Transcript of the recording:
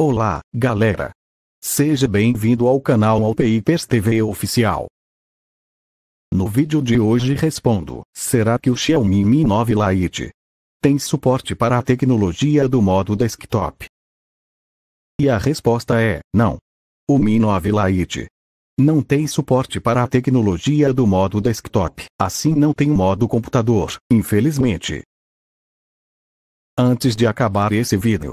Olá, galera! Seja bem-vindo ao canal Alpeipers TV Oficial. No vídeo de hoje respondo, será que o Xiaomi Mi 9 Lite tem suporte para a tecnologia do modo desktop? E a resposta é, não. O Mi 9 Lite não tem suporte para a tecnologia do modo desktop, assim não tem modo computador, infelizmente. Antes de acabar esse vídeo,